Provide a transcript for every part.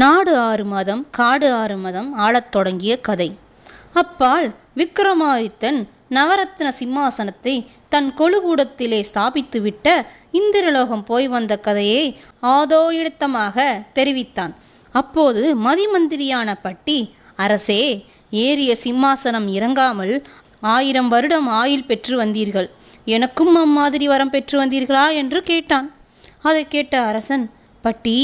நாடு ஆறு மாதம் காடு ஆறு மாதம் ஆளத் தொடங்கிய கதை அப்பால் விக்ரமாதித்தன் நவரத்ன சிம்மாசனத்தை தன் கொழுகூடத்திலே ஸ்தாபித்துவிட்ட இந்திரலோகம் போய் வந்த கதையை இடத்தமாக தெரிவித்தான் அப்போது மதிமந்திரியான பட்டி அரசே ஏறிய சிம்மாசனம் இறங்காமல் ஆயிரம் வருடம் ஆயில் பெற்று வந்தீர்கள் எனக்கும் அம்மாதிரி வரம் பெற்று வந்தீர்களா என்று கேட்டான் அதை கேட்ட அரசன் பட்டி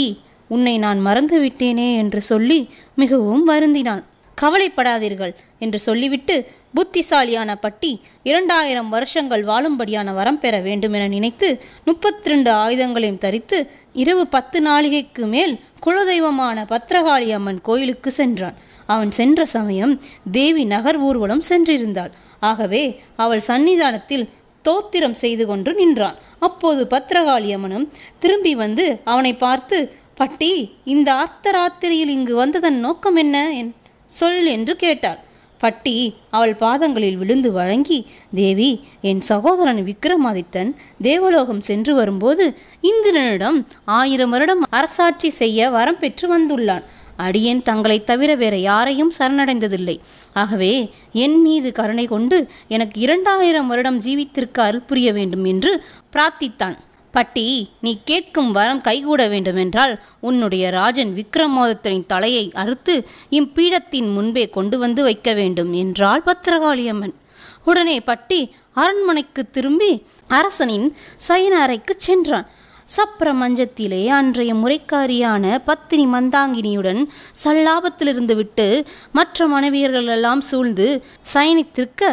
உன்னை நான் மறந்துவிட்டேனே என்று சொல்லி மிகவும் வருந்தினான் கவலைப்படாதீர்கள் என்று சொல்லிவிட்டு புத்திசாலியான பட்டி இரண்டாயிரம் வருஷங்கள் வாழும்படியான வரம் பெற வேண்டும் என நினைத்து முப்பத்தி ரெண்டு ஆயுதங்களையும் தரித்து இரவு பத்து நாளிகைக்கு மேல் குலதெய்வமான பத்ரகாளி அம்மன் கோயிலுக்கு சென்றான் அவன் சென்ற சமயம் தேவி நகர் ஊர்வலம் சென்றிருந்தாள் ஆகவே அவள் சன்னிதானத்தில் தோத்திரம் செய்து கொண்டு நின்றான் அப்போது பத்ரகாளி அம்மனும் திரும்பி வந்து அவனை பார்த்து பட்டி இந்த அர்த்தராத்திரியில் இங்கு வந்ததன் நோக்கம் என்ன என் சொல் என்று கேட்டாள் பட்டி அவள் பாதங்களில் விழுந்து வழங்கி தேவி என் சகோதரன் விக்ரமாதித்தன் தேவலோகம் சென்று வரும்போது இந்திரனிடம் ஆயிரம் வருடம் அரசாட்சி செய்ய வரம் பெற்று வந்துள்ளான் அடியேன் தங்களை தவிர வேற யாரையும் சரணடைந்ததில்லை ஆகவே என் மீது கருணை கொண்டு எனக்கு இரண்டாயிரம் வருடம் ஜீவித்திருக்க அருள் புரிய வேண்டும் என்று பிரார்த்தித்தான் பட்டி நீ கேட்கும் வரம் கைகூட வேண்டுமென்றால் உன்னுடைய ராஜன் விக்ரமோதத்தனின் தலையை அறுத்து இம்பீடத்தின் முன்பே கொண்டு வந்து வைக்க வேண்டும் என்றாள் பத்திரகாளியம்மன் உடனே பட்டி அரண்மனைக்கு திரும்பி அரசனின் சயன அறைக்கு சென்றான் சப்ரமஞ்சத்திலே அன்றைய முறைக்காரியான பத்தினி மந்தாங்கினியுடன் சல்லாபத்திலிருந்து விட்டு மற்ற மனைவியர்களெல்லாம் சூழ்ந்து சயனித்திருக்க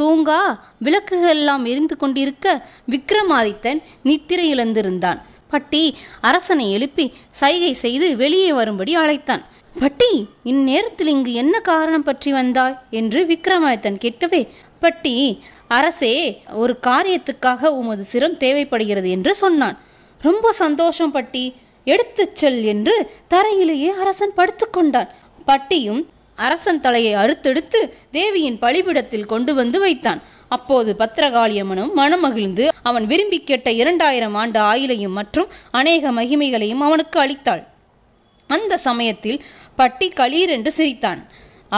தூங்கா விளக்குகள் எல்லாம் எரிந்து கொண்டிருக்க விக்ரமாதித்தன் நித்திரை இழந்திருந்தான் பட்டி அரசனை எழுப்பி சைகை செய்து வெளியே வரும்படி அழைத்தான் பட்டி இந்நேரத்தில் இங்கு என்ன காரணம் பற்றி வந்தாய் என்று விக்ரமாதித்தன் கேட்டவே பட்டி அரசே ஒரு காரியத்துக்காக உமது சிரம் தேவைப்படுகிறது என்று சொன்னான் ரொம்ப சந்தோஷம் பட்டி எடுத்துச் செல் என்று தரையிலேயே அரசன் படுத்துக்கொண்டான் பட்டியும் அரசன் தலையை அறுத்தெடுத்து தேவியின் பலிபிடத்தில் கொண்டு வந்து வைத்தான் அப்போது பத்திரகாளியம்மனும் மனமகிழ்ந்து அவன் விரும்பி கேட்ட இரண்டாயிரம் ஆண்டு ஆயிலையும் மற்றும் அநேக மகிமைகளையும் அவனுக்கு அளித்தாள் அந்த சமயத்தில் பட்டி களீர் என்று சிரித்தான்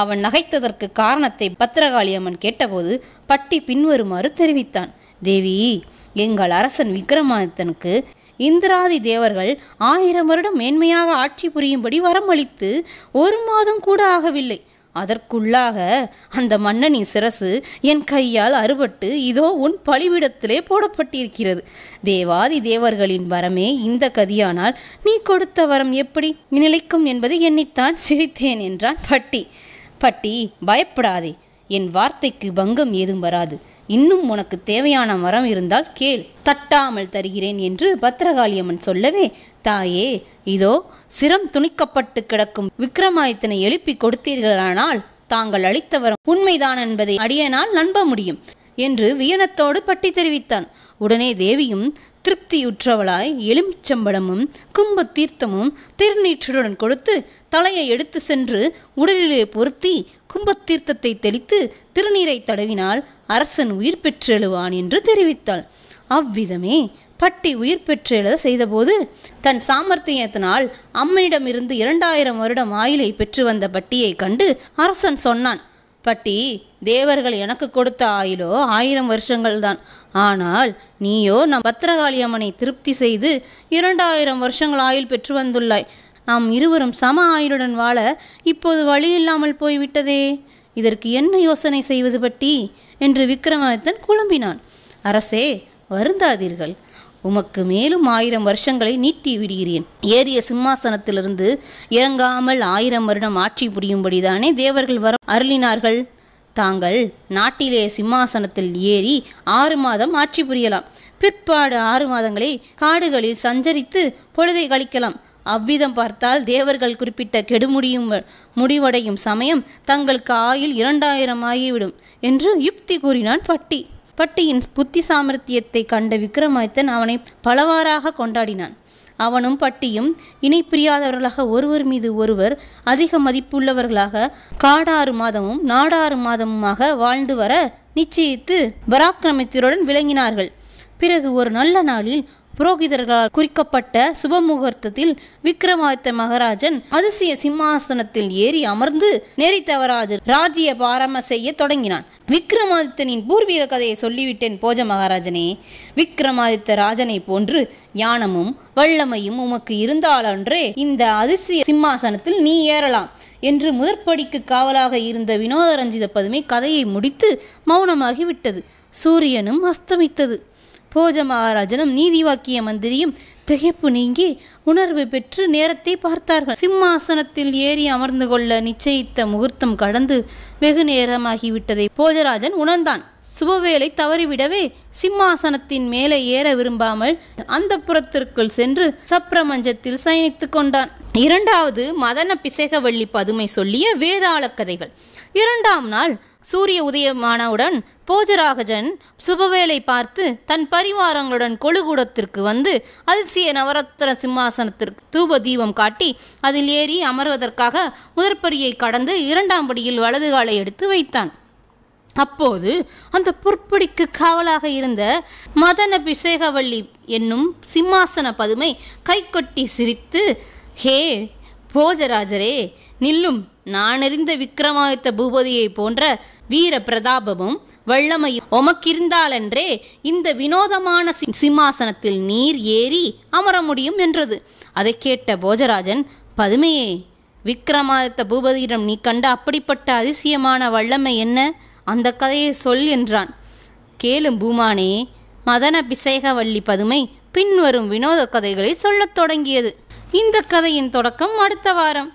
அவன் நகைத்ததற்கு காரணத்தை பத்திரகாளியம்மன் கேட்டபோது பட்டி பின்வருமாறு தெரிவித்தான் தேவி எங்கள் அரசன் விக்ரமாதித்தனுக்கு இந்திராதி தேவர்கள் ஆயிரம் வருடம் மேன்மையாக ஆட்சி புரியும்படி வரமளித்து ஒரு மாதம் கூட ஆகவில்லை அதற்குள்ளாக அந்த மன்னனின் சிரசு என் கையால் அறுபட்டு இதோ உன் பழிவிடத்திலே போடப்பட்டிருக்கிறது தேவாதி தேவர்களின் வரமே இந்த கதியானால் நீ கொடுத்த வரம் எப்படி நிலைக்கும் என்பது எண்ணித்தான் சிரித்தேன் என்றான் பட்டி பட்டி பயப்படாதே என் வார்த்தைக்கு பங்கம் ஏதும் வராது இன்னும் உனக்கு தேவையான மரம் இருந்தால் கேள் தட்டாமல் தருகிறேன் என்று பத்திரகாளியம்மன் சொல்லவே தாயே இதோ சிரம் துணிக்கப்பட்டு கிடக்கும் விக்ரமாதித்தனை எழுப்பி கொடுத்தீர்களானால் தாங்கள் அளித்த வரம் உண்மைதான் என்பதை அடியனால் நம்ப முடியும் என்று வியனத்தோடு பட்டி தெரிவித்தான் உடனே தேவியும் திருப்தியுற்றவளாய் எலும்பிச்சம்பளமும் கும்ப தீர்த்தமும் திருநீற்றுடன் கொடுத்து தலையை எடுத்து சென்று உடலிலே பொருத்தி கும்பத்தீர்த்தத்தை தெளித்து திருநீரை தடவினால் அரசன் உயிர் பெற்றெழுவான் என்று தெரிவித்தாள் அவ்விதமே பட்டி உயிர் பெற்றெழ செய்தபோது தன் சாமர்த்தியத்தினால் அம்மனிடமிருந்து இரண்டாயிரம் வருடம் ஆயிலை பெற்று வந்த பட்டியை கண்டு அரசன் சொன்னான் பட்டி தேவர்கள் எனக்கு கொடுத்த ஆயிலோ ஆயிரம் வருஷங்கள்தான் ஆனால் நீயோ நம் பத்திரகாளி அம்மனை திருப்தி செய்து இரண்டாயிரம் வருஷங்கள் ஆயுள் பெற்று வந்துள்ளாய் நாம் இருவரும் சம ஆயுளுடன் வாழ இப்போது வழி இல்லாமல் போய்விட்டதே இதற்கு என்ன யோசனை செய்வது பற்றி என்று விக்ரமாதித்தன் குழம்பினான் அரசே வருந்தாதீர்கள் உமக்கு மேலும் ஆயிரம் வருஷங்களை நீட்டி விடுகிறேன் ஏறிய சிம்மாசனத்திலிருந்து இறங்காமல் ஆயிரம் வருடம் ஆட்சி புரியும்படிதானே தேவர்கள் வர அருளினார்கள் தாங்கள் நாட்டிலே சிம்மாசனத்தில் ஏறி ஆறு மாதம் ஆட்சி புரியலாம் பிற்பாடு ஆறு மாதங்களை காடுகளில் சஞ்சரித்து பொழுதை கழிக்கலாம் அவ்விதம் பார்த்தால் தேவர்கள் குறிப்பிட்ட கெடுமுடியும் முடிவடையும் சமயம் தங்களுக்கு ஆயில் இரண்டாயிரம் ஆகிவிடும் என்று யுக்தி கூறினான் பட்டி பட்டியின் புத்தி சாமர்த்தியத்தை கண்ட விக்ரமாதித்தன் அவனை பலவாறாக கொண்டாடினான் அவனும் பட்டியும் இணைப்பிரியாதவர்களாக ஒருவர் மீது ஒருவர் அதிக மதிப்புள்ளவர்களாக காடாறு மாதமும் நாடாறு மாதமுமாக வாழ்ந்து வர நிச்சயித்து பராக்கிரமத்தருடன் விளங்கினார்கள் பிறகு ஒரு நல்ல நாளில் புரோகிதர்களால் குறிக்கப்பட்ட சுபமுகூர்த்தத்தில் விக்ரமாதித்த மகாராஜன் அதிசய சிம்மாசனத்தில் ஏறி அமர்ந்து நெறி ராஜ்ய பாரம செய்ய தொடங்கினான் விக்ரமாதித்தனின் பூர்வீக கதையை சொல்லிவிட்டேன் போஜ மகாராஜனே விக்ரமாதித்த ராஜனை போன்று யானமும் வல்லமையும் உமக்கு இருந்தாலன்றே இந்த அதிசய சிம்மாசனத்தில் நீ ஏறலாம் என்று முதற்படிக்கு காவலாக இருந்த வினோதரஞ்சித பதுமை கதையை முடித்து மௌனமாகிவிட்டது சூரியனும் அஸ்தமித்தது போஜ மகாராஜனும் நீதிவாக்கிய மந்திரியும் திகைப்பு நீங்கி உணர்வு பெற்று நேரத்தை பார்த்தார்கள் சிம்மாசனத்தில் ஏறி அமர்ந்து கொள்ள நிச்சயித்த முகூர்த்தம் கடந்து வெகு நேரமாகிவிட்டதை போஜராஜன் உணர்ந்தான் சுபவேலை தவறிவிடவே சிம்மாசனத்தின் மேலே ஏற விரும்பாமல் அந்த புறத்திற்குள் சென்று சப்ரமஞ்சத்தில் சயனித்து கொண்டான் இரண்டாவது மதன பிசேகவள்ளி பதுமை சொல்லிய வேதாள கதைகள் இரண்டாம் நாள் சூரிய உதயமானவுடன் போஜராகஜன் சுபவேலை பார்த்து தன் பரிவாரங்களுடன் கொழுகூடத்திற்கு வந்து அதிசய நவரத்ன சிம்மாசனத்திற்கு தூப தீபம் காட்டி அதில் ஏறி அமர்வதற்காக முதற்படியை கடந்து இரண்டாம் படியில் வலது காலை எடுத்து வைத்தான் அப்போது அந்த பொற்படிக்கு காவலாக இருந்த மதன பிசேகவள்ளி என்னும் சிம்மாசன பதுமை கைகொட்டி சிரித்து ஹே போஜராஜரே நில்லும் நானறிந்த விக்ரமாதித்த பூபதியை போன்ற வீர பிரதாபமும் வல்லமையும் உமக்கிருந்தாலன்றே இந்த வினோதமான சிம்மாசனத்தில் நீர் ஏறி அமர முடியும் என்றது அதை கேட்ட போஜராஜன் பதுமையே விக்ரமாதித்த பூபதியிடம் நீ கண்ட அப்படிப்பட்ட அதிசயமான வல்லமை என்ன அந்த கதையை சொல் என்றான் கேளும் பூமானே மதன பிசேகவல்லி பதுமை பின்வரும் வினோத கதைகளை சொல்லத் தொடங்கியது இந்த கதையின் தொடக்கம் அடுத்த வாரம்